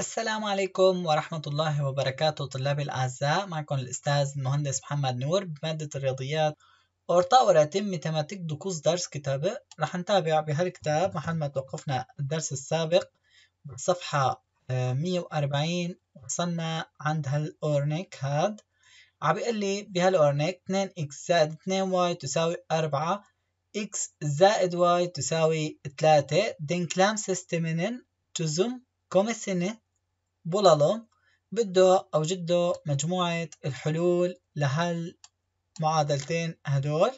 السلام عليكم ورحمة الله وبركاته طلابي الأعزاء معكم الأستاذ المهندس محمد نور بمادة الرياضيات ارتقوا راتم متماتيك دقوس درس كتابة رح نتابع بهالكتاب محل ما توقفنا الدرس السابق بالصفحة 140 آه، وصلنا عند هالأورنيك هاد عم بيقول لي بهالأورنيك 2 2x زائد 2 2y تساوي 4 x زائد y تساوي 3 دين denklem sisteminin çözüm komesini bulalım. بده أو جده مجموعة الحلول لهالمعادلتين هدول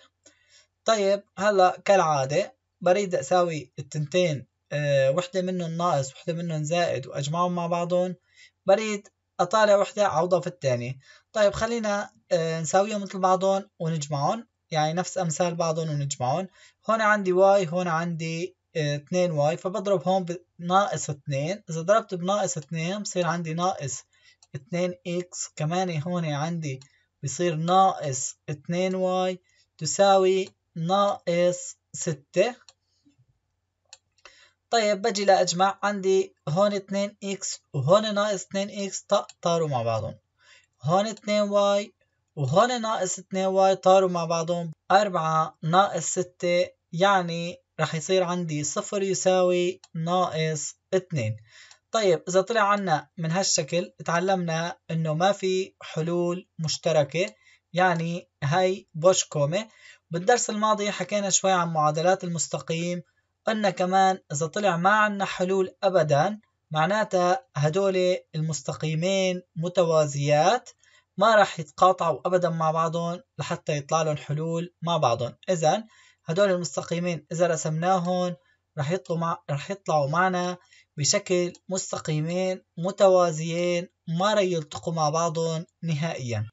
طيب هلا كالعادة بريد أساوي التنتين آه، وحدة منهم ناقص وحدة منهم زائد وأجمعهم مع بعضهم بريد أطالع وحدة عوضة في الثانية طيب خلينا آه، نساويهم مثل بعضهم ونجمعهم يعني نفس أمثال بعضهم ونجمعهم هون عندي واي هون عندي 2 آه، واي فبضرب هون بناقص 2 إذا ضربت بناقص 2 بصير عندي ناقص 2 إكس كمان هون عندي بصير ناقص 2 واي تساوي ناقص 6 طيب بجي لأجمع عندي هون 2x وهون ناقص 2x طاروا مع بعضهم هون 2y وهون ناقص 2y طاروا مع بعضهم 4 ناقص 6 يعني رح يصير عندي 0 يساوي ناقص 2 طيب إذا طلع عنا من هالشكل تعلمنا إنه ما في حلول مشتركة يعني هاي بوش كومة بالدرس الماضي حكينا شوي عن معادلات المستقيم قلنا كمان إذا طلع ما عنا حلول أبدا معناتها هدول المستقيمين متوازيات ما راح يتقاطعوا أبدا مع بعضهم لحتى يطلع لهم حلول مع بعضهم إذا هدول المستقيمين إذا رسمناهم راح يطلعوا مع راح يطلعوا معنا بشكل مستقيمين متوازيين ما راح يلتقوا مع بعضهم نهائيا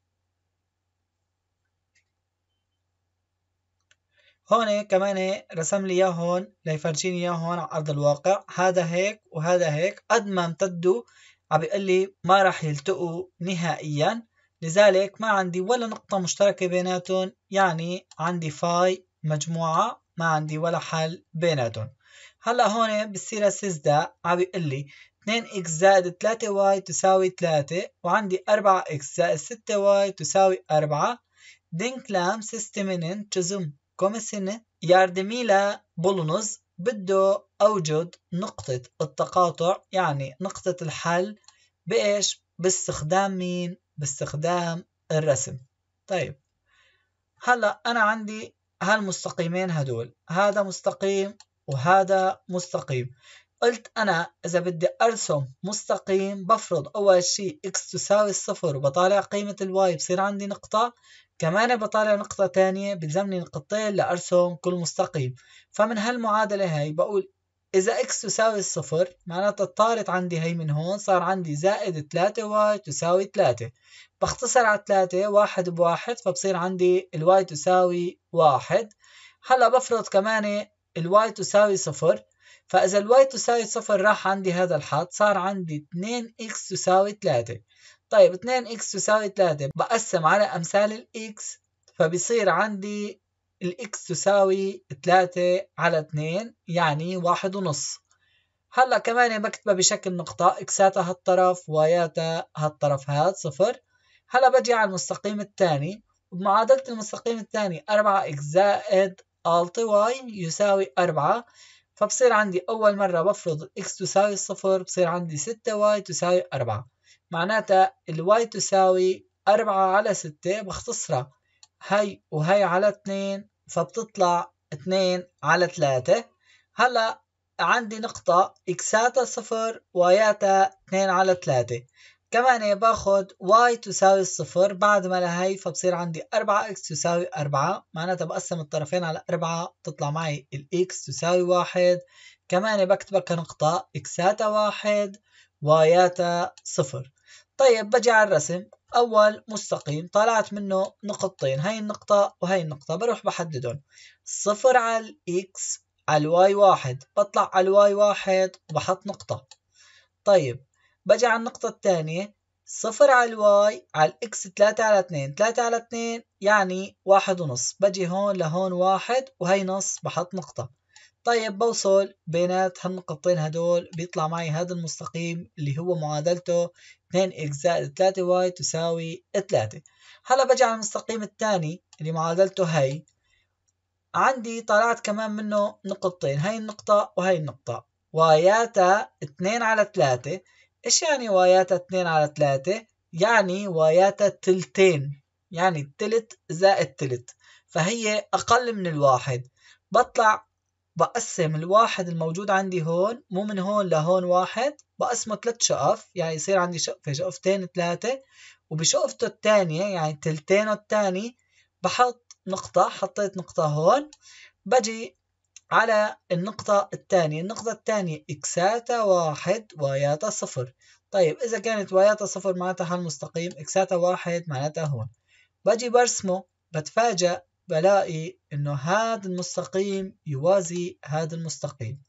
هون كمان رسم لي اياه هون ليفرجيني اياه هون على ارض الواقع هذا هيك وهذا هيك قد ما امتدوا عم بيقول لي ما راح يلتقوا نهائيا لذلك ما عندي ولا نقطة مشتركة بيناتهم يعني عندي فاي مجموعة ما عندي ولا حل بيناتهم هلا هون بالسيرة السيزدا عم بيقول لي 2x زائد 3y تساوي 3 وعندي 4x زائد 6y تساوي 4 دينك دينكلام سيستمنن تشزم كوميسيني yardımıyla بولونوز بده أوجد نقطة التقاطع يعني نقطة الحل بإيش؟ باستخدام مين؟ باستخدام الرسم طيب هلا أنا عندي هالمستقيمين هدول هذا مستقيم وهذا مستقيم قلت أنا إذا بدي أرسم مستقيم بفرض أول شيء إكس تساوي الصفر وبطالع قيمة الواي بصير عندي نقطة كمان بطالع نقطة تانية بلزمني نقطتين لأرسم كل مستقيم فمن هالمعادلة هاي بقول إذا إكس تساوي الصفر معناتها طارت عندي هي من هون صار عندي زائد 3 واي تساوي 3 بختصر على 3 واحد بواحد فبصير عندي الواي تساوي واحد هلا بفرض كمان الواي تساوي صفر فإذا ال y تساوي صفر راح عندي هذا الحد صار عندي 2x تساوي 3 طيب 2x تساوي 3 بقسم على أمثال ال x فبصير عندي ال x تساوي 3 على 2 يعني واحد ونص هلا كمان بكتبها بشكل نقطة اكسات هالطرف وياتا هالطرف هاد صفر هلا بجي على المستقيم الثاني بمعادلة المستقيم الثاني 4 x زائد ألت y يساوي 4 فبصير عندي أول مرة بفرض x تساوي صفر بصير عندي ستة y تساوي أربعة معناتها ال y تساوي أربعة على ستة بختصرها هي وهي على اتنين فبتطلع اتنين على تلاتة هلا عندي نقطة إكساتها صفر واياتها اتنين على تلاتة كمان إيه، باخذ y تساوي الصفر بعد ما لهي فبصير عندي 4x تساوي 4 معناتها بقسم الطرفين على 4 بتطلع معي ال x تساوي 1 كمان إيه، بكتبها كنقطة اكساتا 1 واياتا 0 طيب بجي على الرسم أول مستقيم طلعت منه نقطتين هاي النقطة وهي النقطة بروح بحددهم صفر على الإكس على الواي 1 بطلع على الواي 1 وبحط نقطة طيب بجي على النقطة الثانية صفر على الواي على الاكس 3 على 2 3 على 2 يعني واحد ونص بجي هون لهون واحد وهي نص بحط نقطة طيب بوصل بينات هالنقطتين هدول بيطلع معي هذا المستقيم اللي هو معادلته 2x زائد 3y تساوي 3 هلا بجي على المستقيم الثاني اللي معادلته هي عندي طلعت كمان منه نقطتين هاي النقطة وهي النقطة وياتا 2 على 3 ايش يعني واياتها اتنين على تلاتة يعني واياتها تلتين يعني التلت زائد تلت فهي اقل من الواحد بطلع بقسم الواحد الموجود عندي هون مو من هون لهون واحد بقسمه ثلاث شقف يعني يصير عندي شقفة شقفتين تلاتة وبشقفته التانية يعني تلتينه التاني بحط نقطة حطيت نقطة هون بجي على النقطة الثانية النقطة الثانية إكساتا واحد وياتا صفر طيب إذا كانت وياتا صفر معناتها حل مستقيم إكساتا واحد معناتها هون باجي برسمه بتفاجأ بلاقي إنه هذا المستقيم يوازي هذا المستقيم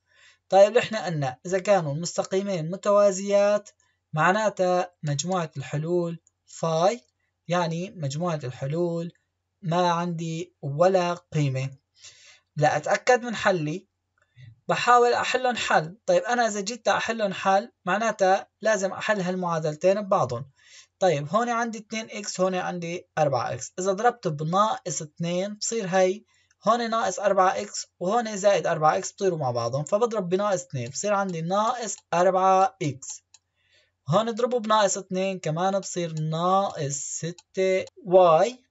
طيب نحن قلنا إذا كانوا المستقيمين متوازيات معناتها مجموعة الحلول فاي يعني مجموعة الحلول ما عندي ولا قيمة لأتأكد من حلي بحاول أحلهم حل طيب أنا إذا جيت أحلهم حل معناتها لازم أحل هالمعادلتين ببعضهم طيب هون عندي 2 اكس هون عندي 4 اكس إذا ضربت بناقص 2 بصير هي هون ناقص 4 اكس وهون زائد اكس بطيروا مع بعضهم فبضرب بناقص 2 بصير عندي ناقص 4 اكس هون اضربه بناقص 2 كمان بصير ناقص 6 واي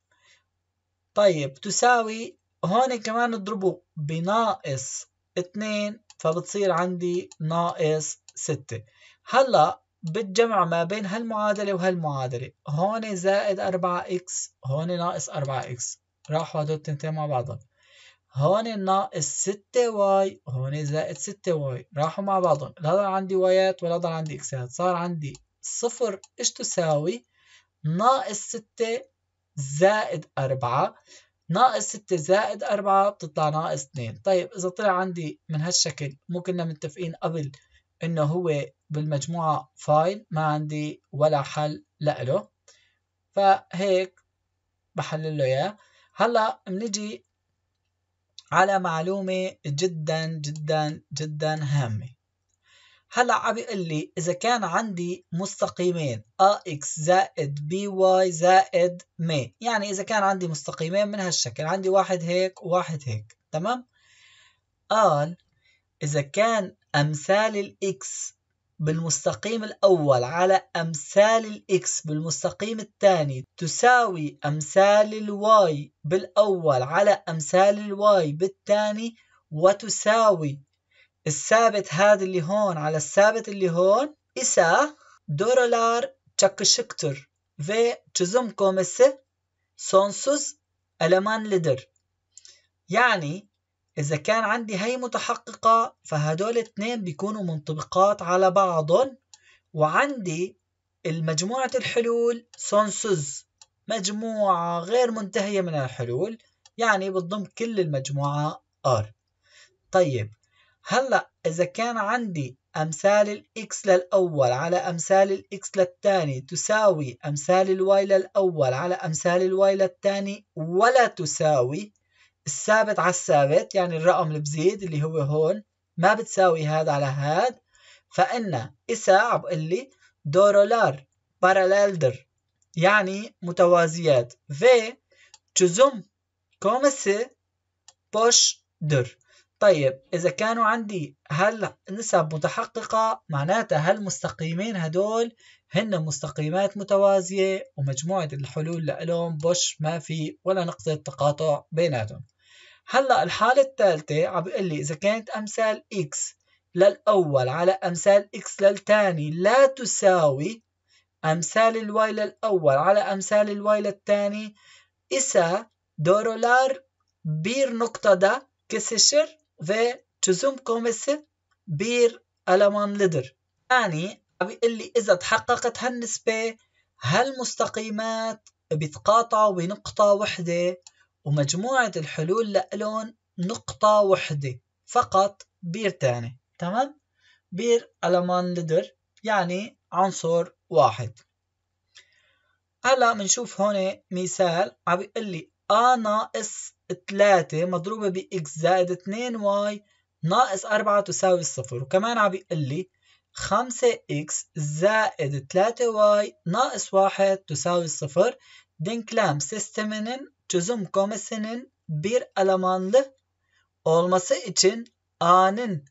طيب تساوي هون كمان اضربه بناقص 2 فبتصير عندي ناقص 6 هلا بالجمع ما بين هالمعادلة وهالمعادلة هون زائد 4x هون ناقص 4x راحوا هدول التنتين مع بعضهم هون ناقص 6y هون زائد 6y راحوا مع بعضهم لا ضل عندي وايات ولا ضل عندي اكسات صار عندي صفر ايش تساوي ناقص 6 زائد 4 ناقص 6 زائد 4 بتطلع ناقص 2 طيب إذا طلع عندي من هالشكل مو كنا متفقين قبل إنه هو بالمجموعة فايل ما عندي ولا حل لإله فهيك بحلل له إياه هلا بنيجي على معلومة جدا جدا جدا هامة هلا عم بيقول لي اذا كان عندي مستقيمين ax زائد by زائد ما يعني اذا كان عندي مستقيمين من هالشكل عندي واحد هيك وواحد هيك تمام قال اذا كان امثال الاكس بالمستقيم الأول على أمثال الإكس بالمستقيم الثاني تساوي أمثال الواي بالأول على أمثال الواي بالثاني وتساوي الثابت هذا اللي هون على الثابت اللي هون إسا تشكشكتر في تشزم كومس سونسوز ألمان لدر يعني إذا كان عندي هي متحققة فهدول اثنين بيكونوا منطبقات على بعضهم وعندي المجموعة الحلول سونسوز مجموعة غير منتهية من الحلول يعني بتضم كل المجموعة R طيب هلا إذا كان عندي أمثال الإكس للأول على أمثال الإكس للثاني تساوي أمثال الواي للأول على أمثال الواي للثاني ولا تساوي الثابت على الثابت يعني الرقم اللي بزيد اللي هو هون ما بتساوي هذا على هذا فإن إسا عم لي دورولار باراليلدر يعني متوازيات في تزم كومسي بوش در طيب إذا كانوا عندي هل نسب متحققة معناتها هل مستقيمين هدول هن مستقيمات متوازية ومجموعة الحلول لإلهم بوش ما في ولا نقطة تقاطع بيناتهم هلا الحالة الثالثة عم بقول لي إذا كانت أمثال x للأول على أمثال x للثاني لا تساوي أمثال الواي للأول على أمثال الواي للثاني إسا دورولار بير نقطة دا كسشر ve çözüm komesi bir elemanlıdır. يعني اللي إذا تحققت هالنسبة هالمستقيمات بيتقاطعوا بنقطة وحدة ومجموعة الحلول لألون نقطة وحدة فقط بير تاني تمام؟ بير ألمان لدر يعني عنصر واحد هلا بنشوف هون مثال عم بيقول لي A ناقص 3 مضروبة بإكس زائد 2 y ناقص 4 تساوي الصفر وكمان عم بيقول لي 5x زائد 3y ناقص 1 تساوي الصفر denklem sisteminin çözüm komesinin bir elemanlı olması için A'nın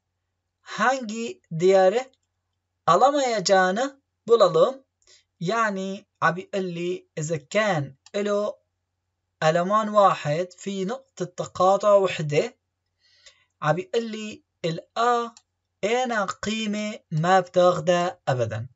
hangi değeri alamayacağını bulalım. Yani abi اللي إذا كان له ألمان واحد في نقطة تقاطع وحدة عم يقول لي الآ أنا قيمة ما بتاخدها أبدا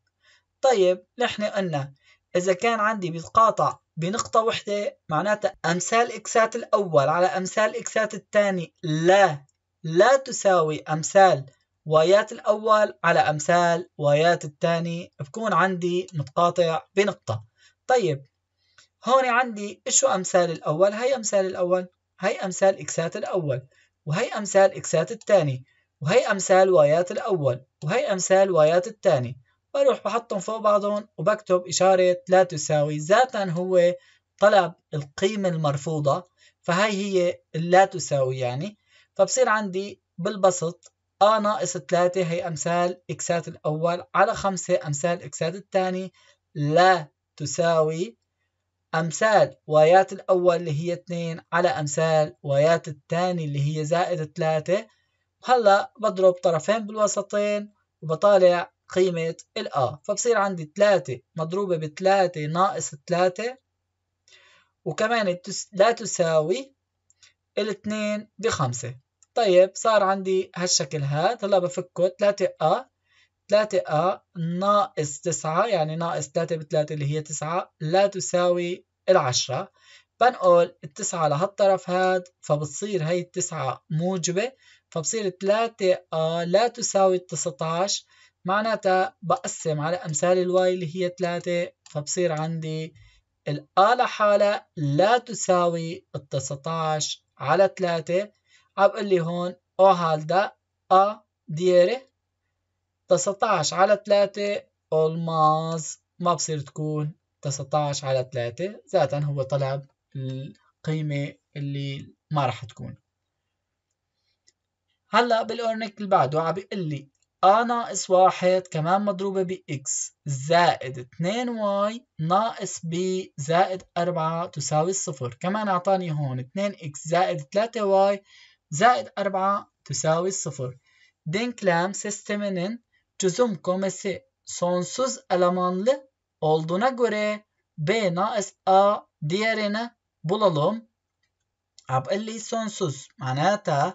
طيب نحن قلنا إذا كان عندي بيتقاطع بنقطة وحدة معناتها أمثال إكسات الأول على أمثال إكسات الثاني لا لا تساوي أمثال وايات الأول على أمثال وايات الثاني بكون عندي متقاطع بنقطة طيب هون عندي شو أمثال الأول هي أمثال الأول هي أمثال إكسات الأول وهي أمثال إكسات الثاني وهي أمثال وايات الأول وهي أمثال وايات الثاني بروح بحطهم فوق بعضهم وبكتب إشارة لا تساوي ذاتا هو طلب القيمة المرفوضة فهي هي اللا تساوي يعني فبصير عندي بالبسط أ ناقص 3 هي أمثال إكسات الأول على 5 أمثال إكسات الثاني لا تساوي أمثال وايات الأول اللي هي 2 على أمثال وايات الثاني اللي هي زائد 3 هلا بضرب طرفين بالوسطين وبطالع قيمة الـ A فبصير عندي 3 مضروبة بـ 3 ناقص 3 وكمان لا تساوي الـ 2 بـ 5 طيب صار عندي هالشكل هاد هلا بفكه 3 A 3A ناقص 9 يعني ناقص 3 ب 3 اللي هي 9 لا تساوي العشرة بنقول التسعة لهالطرف هاد فبتصير هي التسعة موجبة فبصير 3A لا تساوي 19 معناتها بقسم على أمثال الواي اللي هي 3 فبصير عندي الآ لحالة لا تساوي 19 على 3 عم لي هون او هالدا أ ديري 19 على 3 ألماس ما بصير تكون 19 على 3 ذاتا هو طلب القيمة اللي ما راح تكون هلا بالأورنيك اللي بعده عم بيقول لي A ناقص واحد كمان مضروبة ب X زائد 2Y ناقص B زائد 4 تساوي الصفر كمان أعطاني هون 2X زائد 3Y زائد 4 تساوي الصفر دين كلام سيستمنن çözüm komesi sonsuz elemanlı olduğuna göre B ناقص A diğerini bulalım. طب اللي سونسوس معناتها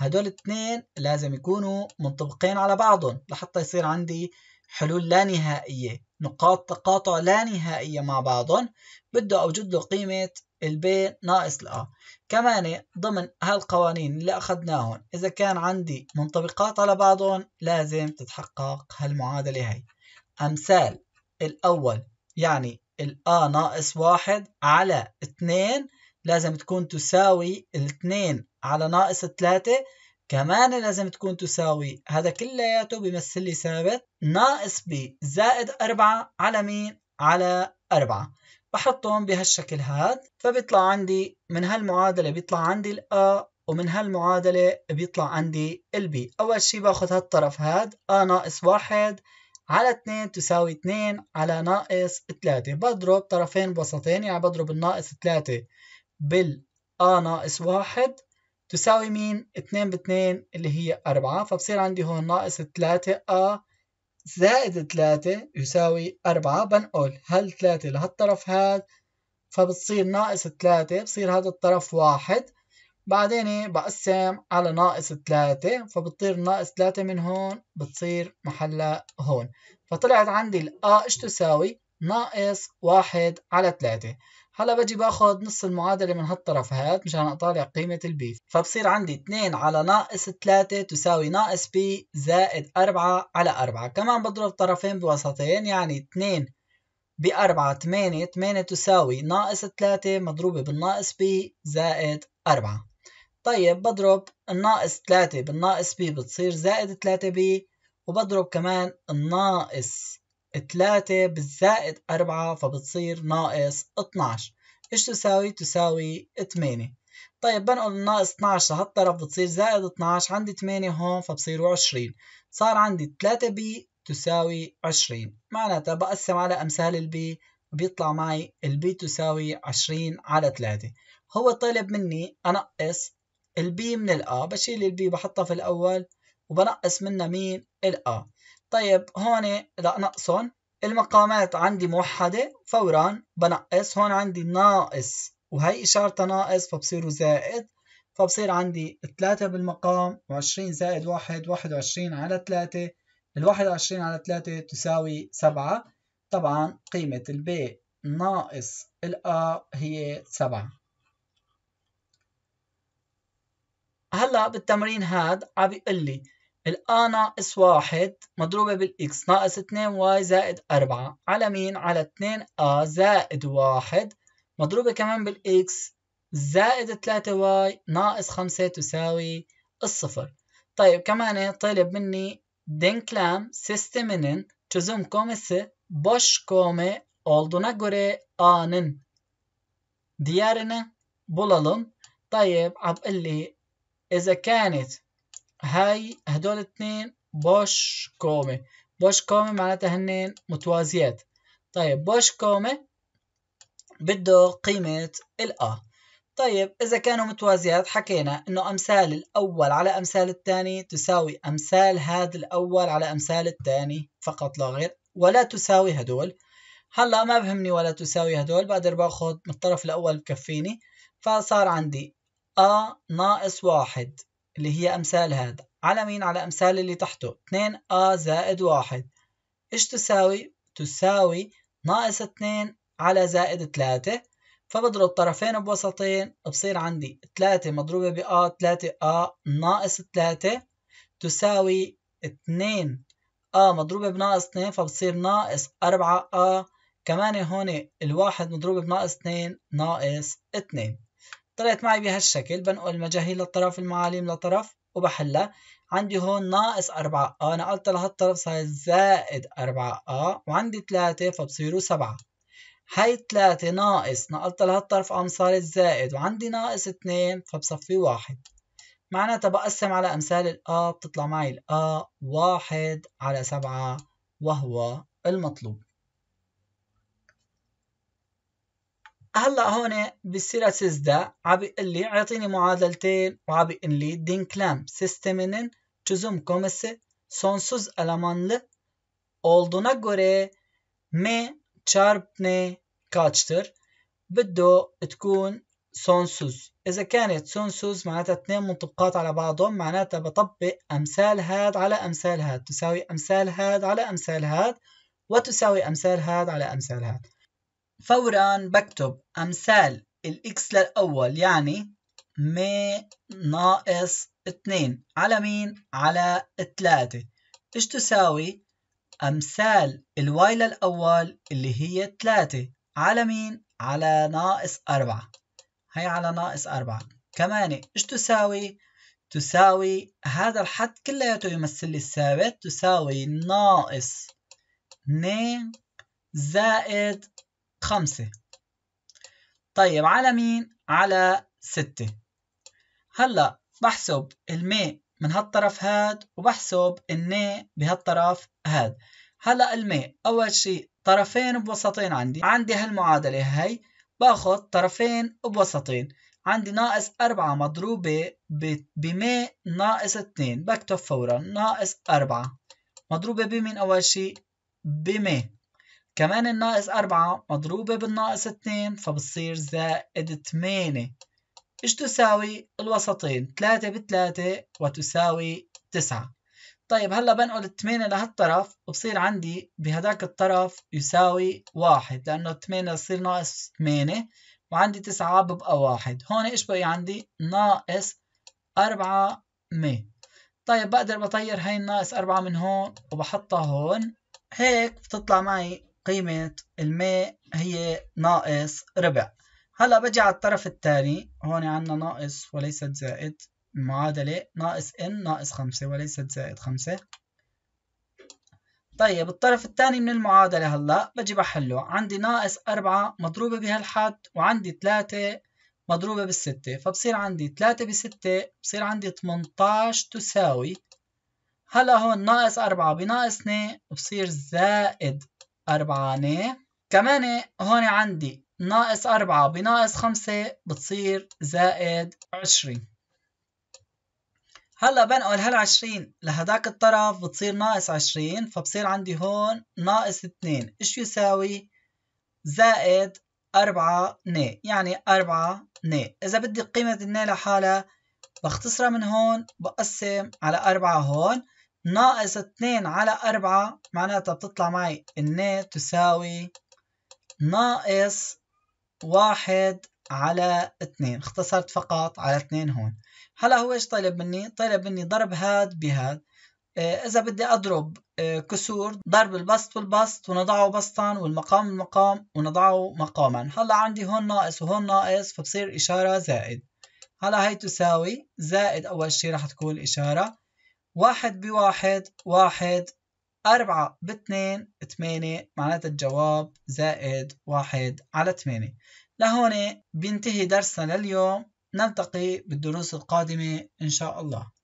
هدول الاثنين لازم يكونوا منطبقين على بعضهم لحتى يصير عندي حلول لا نهائية نقاط تقاطع لا نهائية مع بعضهم بده أوجد له قيمة البي ناقص الأ كمان ضمن هالقوانين اللي أخذناهم إذا كان عندي منطبقات على بعضهم لازم تتحقق هالمعادلة هي أمثال الأول يعني الأ ناقص واحد على اتنين لازم تكون تساوي الاتنين على ناقص تلاتة كمان لازم تكون تساوي هذا كلياته بيمثل لي ثابت ناقص ب زائد أربعة على مين؟ على أربعة بحطهم بهالشكل هاد فبيطلع عندي من هالمعادلة بيطلع عندي الـ A ومن هالمعادلة بيطلع عندي الـ B أول شي باخد هالطرف هاد A ناقص واحد على 2 تساوي 2 على ناقص 3 بضرب طرفين بوسطين يعني بضرب الناقص 3 بال A ناقص واحد تساوي مين؟ 2 ب 2 اللي هي 4 فبصير عندي هون ناقص 3 A زائد 3 يساوي أربعة بنقل هل 3 لهالطرف هاد فبتصير ناقص 3 بصير هذا الطرف واحد بعدين إيه؟ بقسم على ناقص 3 فبتصير ناقص 3 من هون بتصير محلها هون فطلعت عندي الأ إيش تساوي ناقص واحد على 3 هلا بجي باخذ نص المعادله من هالطرف هاد مشان اطالع قيمه البي فبصير عندي 2 على ناقص 3 تساوي ناقص بي زائد 4 على 4 كمان بضرب طرفين بوسطين يعني 2 ب 4 8 8 تساوي ناقص 3 مضروبة بالناقص بي زائد 4 طيب بضرب الناقص 3 بالناقص بي بتصير زائد 3 بي وبضرب كمان الناقص 3 بالزائد 4 فبتصير ناقص 12 ايش تساوي؟ تساوي 8 طيب بنقل ناقص 12 لهالطرف بتصير زائد 12 عندي 8 هون فبصيروا 20 صار عندي 3 بي تساوي 20 معناتها بقسم على أمثال البي بيطلع معي البي تساوي 20 على 3 هو طلب مني أنقص البي من الأ بشيل البي بحطها في الأول وبنقص منها مين؟ الأ طيب هون لا نقصن المقامات عندي موحدة فورا بنقص هون عندي ناقص وهي إشارة ناقص فبصيروا زائد فبصير عندي 3 بالمقام و20 زائد 1 21 على 3 ال 21 على 3 تساوي 7 طبعا قيمة البي ناقص الأ هي 7 هلا بالتمرين هاد عم بيقول لي الآن ناقص واحد مضروبة بالإكس ناقص اتنين واي زائد أربعة على مين؟ على اتنين أ زائد واحد مضروبة كمان بالإكس زائد تلاتة واي ناقص خمسة تساوي الصفر طيب كمان طالب مني دينكلام سيستمينن تزوم كومس بوش كومي أولدونا غوري آنن ديارنا بولالون طيب عبقلي إذا كانت هاي هدول اثنين بوش كومة بوش كومة معناتها هن متوازيات طيب بوش كومة بده قيمة الأ طيب إذا كانوا متوازيات حكينا إنه أمثال الأول على أمثال الثاني تساوي أمثال هذا الأول على أمثال الثاني فقط لا غير ولا تساوي هدول هلا ما بهمني ولا تساوي هدول بقدر باخذ من الطرف الأول بكفيني فصار عندي أ ناقص واحد اللي هي أمثال هذا على مين على أمثال اللي تحته 2A زائد 1 إيش تساوي تساوي ناقص 2 على زائد 3 فبضرب طرفين بوسطين بصير عندي 3 مضروبة ب A 3A ناقص 3 تساوي 2 A مضروبة بناقص 2 فبصير ناقص 4A كمان هون الواحد مضروب بناقص 2 ناقص 2 طلعت معي بهالشكل بنقل مجاهيل للطرف المعاليم للطرف وبحلها عندي هون ناقص 4 ا نقلتها لهالطرف صارت زائد 4 ا وعندي 3 فبصيروا 7 هاي 3 ناقص نقلتها لهالطرف ام صارت زائد وعندي ناقص 2 فبصفي 1 معناتها بقسم على امثال الا بتطلع معي الا 1 على 7 وهو المطلوب هلا هون بالسيره 13 دا عبي اللي اعطيني معادلتين وعم بيقول لي denklem sisteminin çözüm komesi sonsuz elemanlı olduğuna göre m çarp n kaçtır? بده تكون سونسوز إذا كانت سونسوز معناتها اثنين منطبقات على بعضهم معناتها بطبق أمثال هاد على أمثال هاد تساوي أمثال هاد على أمثال هاد وتساوي أمثال هاد على أمثال هاد فورا بكتب أمثال الإكس للأول يعني م ناقص 2 على مين؟ على 3 إيش تساوي؟ أمثال الواي للأول اللي هي 3 على مين؟ على ناقص 4 هي على ناقص 4 كمان إيش تساوي؟ تساوي هذا الحد كلياته يمثل لي الثابت تساوي ناقص 2 زائد خمسة طيب على مين؟ على ستة هلأ بحسب الماء من هالطرف هاد وبحسب الناء بهالطرف هاد هلأ الماء أول شيء طرفين بوسطين عندي عندي هالمعادلة هاي باخد طرفين بوسطين عندي ناقص أربعة مضروبة بماء ناقص اتنين بكتب فورا ناقص أربعة مضروبة بمين أول شيء بماء كمان الناقص أربعة مضروبة بالناقص اتنين فبتصير زائد تمانية إيش تساوي الوسطين تلاتة بتلاتة وتساوي تسعة طيب هلا بنقل التمانية لهالطرف وبصير عندي بهداك الطرف يساوي واحد لأنه التمانية بصير ناقص تمانية وعندي تسعة ببقى واحد هون إيش بقي عندي ناقص أربعة مية طيب بقدر بطير هاي الناقص أربعة من هون وبحطها هون هيك بتطلع معي قيمة الماء هي ناقص ربع هلا بجي على الطرف الثاني هون عندنا ناقص وليست زائد المعادلة ناقص ان ناقص خمسة وليست زائد خمسة طيب الطرف الثاني من المعادلة هلا بجي بحله عندي ناقص أربعة مضروبة بهالحد وعندي ثلاثة مضروبة بالستة فبصير عندي ثلاثة بستة بصير عندي 18 تساوي هلا هون ناقص أربعة بناقص اثنين بصير زائد أربعة أربعاني كمان هون عندي ناقص أربعة بناقص خمسة بتصير زائد عشرين هلا بنقل هالعشرين لهداك الطرف بتصير ناقص عشرين فبصير عندي هون ناقص اتنين ايش يساوي زائد أربعة ن يعني أربعة ن إذا بدي قيمة الن لحالها بختصرها من هون بقسم على أربعة هون ناقص 2 على 4 معناتها بتطلع معي ان تساوي ناقص 1 على 2 اختصرت فقط على 2 هون هلا هو ايش طالب مني طالب مني ضرب هاد بهاد آه، إذا بدي أضرب آه، كسور ضرب البسط والبسط ونضعه بسطا والمقام المقام ونضعه مقاما هلا عندي هون ناقص وهون ناقص فبصير إشارة زائد هلا هي تساوي زائد أول شيء رح تكون إشارة واحد بواحد واحد أربعة باثنين ثمانية معناتها الجواب زائد واحد على ثمانية لهون بينتهي درسنا لليوم نلتقي بالدروس القادمة إن شاء الله